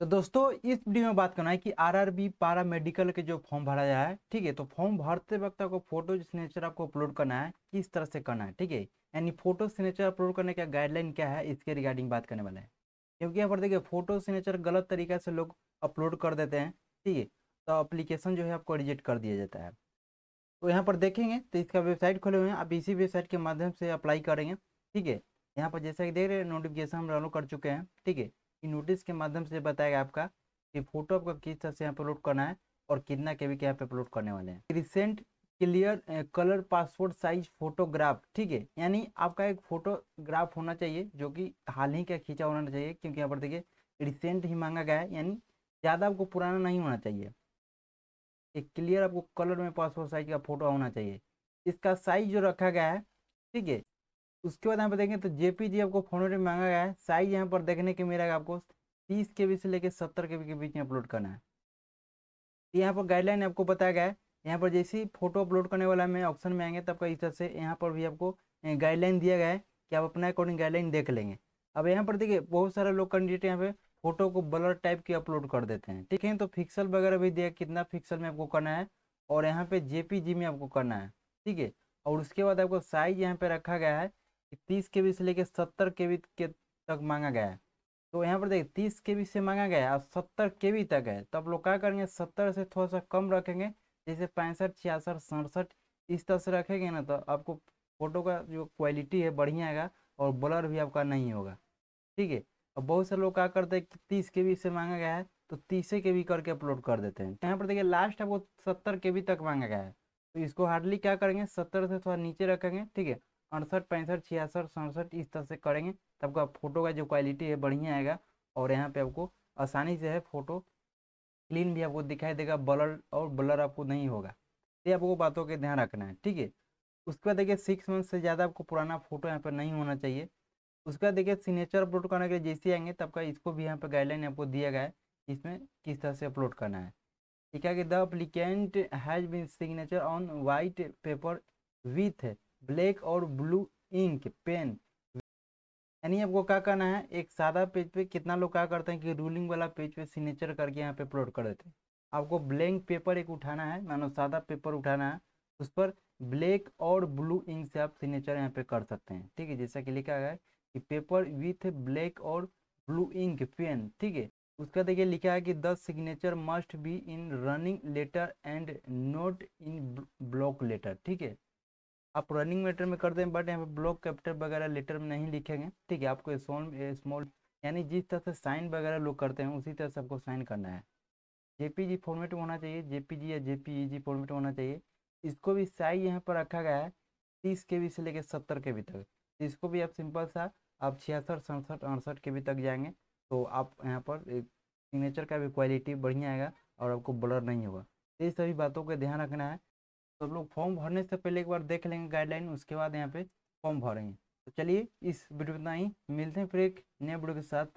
तो दोस्तों इस वीडियो में बात करना है कि आरआरबी पारा मेडिकल के जो फॉर्म भरा जाए ठीक है तो फॉर्म भरते वक्त आपको फोटो सिग्नेचर आपको अपलोड करना है किस तरह से करना है ठीक है यानी फोटो सिग्नेचर अपलोड करने का गाइडलाइन क्या है इसके रिगार्डिंग बात करने वाले हैं क्योंकि यहाँ पर देखिए फोटो सिग्नेचर गलत तरीके से लोग अपलोड कर देते हैं ठीक है तो अप्लीकेशन जो है आपको रिजेक्ट कर दिया जाता है तो यहाँ पर देखेंगे तो इसका वेबसाइट खोले हुए हैं आप इसी वेबसाइट के माध्यम से अप्लाई करेंगे ठीक है यहाँ पर जैसा कि देख रहे हैं नोटिफिकेशन हम डाउनलोड कर चुके हैं ठीक है नोटिस के माध्यम से बताएगा आपका कि फोटो आपका किस तरह से यहाँ पर अपलोड करना है और कितना के बी के यहाँ पे अपलोड करने वाले हैं recent clear colour passport size photograph ठीक है यानी आपका एक फोटोग्राफ होना चाहिए जो कि हाल ही का खींचा होना चाहिए क्योंकि यहाँ पर देखिए रिसेंट ही मांगा गया है यानी ज़्यादा आपको पुराना नहीं होना चाहिए एक क्लियर आपको कलर में पासपोर्ट साइज का फोटो होना चाहिए इसका साइज जो रखा गया है ठीक है उसके बाद यहाँ पर देखें तो जेपीजी आपको फोन में मांगा गया है साइज यहाँ पर देखने के मिलेगा आपको तीस के बी से लेकर सत्तर के बी के बीच में अपलोड करना है तो यहाँ पर गाइडलाइन आपको बताया गया है यहाँ पर जैसे ही फोटो अपलोड करने वाला में ऑप्शन में आएंगे तब का इस तरह से यहाँ पर भी आपको गाइडलाइन दिया गया है कि आप अपना अकॉर्डिंग गाइडलाइन देख लेंगे अब यहाँ पर देखिए बहुत सारे लोग कैंडिडेट यहाँ पे फोटो को ब्लर टाइप की अपलोड कर देते हैं ठीक है तो फिक्सल वगैरह भी दिया कितना फिक्सल में आपको करना है और यहाँ पे जेपीजी में आपको करना है ठीक है और उसके बाद आपको साइज यहाँ पे रखा गया है तीस के बी से लेकर सत्तर के बी के तक मांगा गया है तो यहाँ पर देखिए तीस के बी से मांगा गया है और सत्तर के बी तक है तो आप लोग क्या करेंगे सत्तर से थोड़ा सा कम रखेंगे जैसे पैंसठ छियासठ सड़सठ इस तरह से रखेंगे ना तो आपको फ़ोटो का जो क्वालिटी है बढ़िया आएगा और ब्लर भी आपका नहीं होगा ठीक है और बहुत से लोग क्या करते हैं कि तीस के बी से मांगा गया है तो तीसे के बी करके अपलोड कर देते हैं यहाँ पर देखिए लास्ट आपको सत्तर के बी तक मांगा गया है तो इसको हार्डली क्या करेंगे सत्तर से थोड़ा नीचे रखेंगे ठीक है अड़सठ पैंसठ छियासठ सड़सठ इस तरह से करेंगे तो आपका फ़ोटो का जो क्वालिटी है बढ़िया आएगा और यहाँ पे आपको आसानी से है फ़ोटो क्लीन भी आपको दिखाई देगा ब्लर और ब्लर आपको नहीं होगा ये आपको बातों के ध्यान रखना है ठीक है उसके बाद देखिए सिक्स मंथ से ज़्यादा आपको पुराना फोटो यहाँ पर नहीं होना चाहिए उसके बाद देखिए सिग्नेचर अपलोड करने के लिए जैसे आएंगे तब का इसको भी यहाँ पर गाइडलाइन आपको दिया गया है इसमें किस तरह से अपलोड करना है ठीक है कि the applicant has been signature on white paper with है ब्लैक और ब्लू इंक पेन यानी आपको क्या करना है एक सादा पेज पे कितना लोग क्या करते हैं कि रूलिंग वाला पेज पे सिग्नेचर करके यहाँ पे अपलोड कर देते हैं आपको ब्लैंक पेपर एक उठाना है मानो सादा पेपर उठाना है उस पर ब्लैक और ब्लू इंक से आप सिग्नेचर यहाँ पे कर सकते हैं ठीक है जैसा कि लिखा गया है कि पेपर विथ ब्लैक और ब्लू इंक पेन ठीक है उसका देखिए लिखा है कि the signature must be in running letter and not in block letter ठीक है आप रनिंग मीटर में कर दें बट यहाँ पे ब्लॉक कैप्टर वगैरह लेटर में नहीं लिखेंगे ठीक है आपको स्मॉल स्मॉल यानी जिस तरह से साइन वगैरह लोग करते हैं उसी तरह से आपको साइन करना है जेपीजी फॉर्मेट में होना चाहिए जेपीजी या जेपीईजी फॉर्मेट में होना चाहिए इसको भी साइज यहाँ पर रखा गया है तीस के बी से लेकर सत्तर के बी तक इसको भी आप सिंपल सा आप छियासठ सड़सठ अड़सठ के बी तक जाएंगे तो आप यहाँ पर सिग्नेचर का भी क्वालिटी बढ़िया आएगा और आपको ब्लर नहीं होगा तो ये सभी बातों का ध्यान रखना है सब तो लोग फॉर्म भरने से पहले एक बार देख लेंगे गाइडलाइन उसके बाद यहाँ पे फॉर्म भरेंगे तो चलिए इस वीडियो में इतना ही मिलते हैं फिर एक नए वीडियो के साथ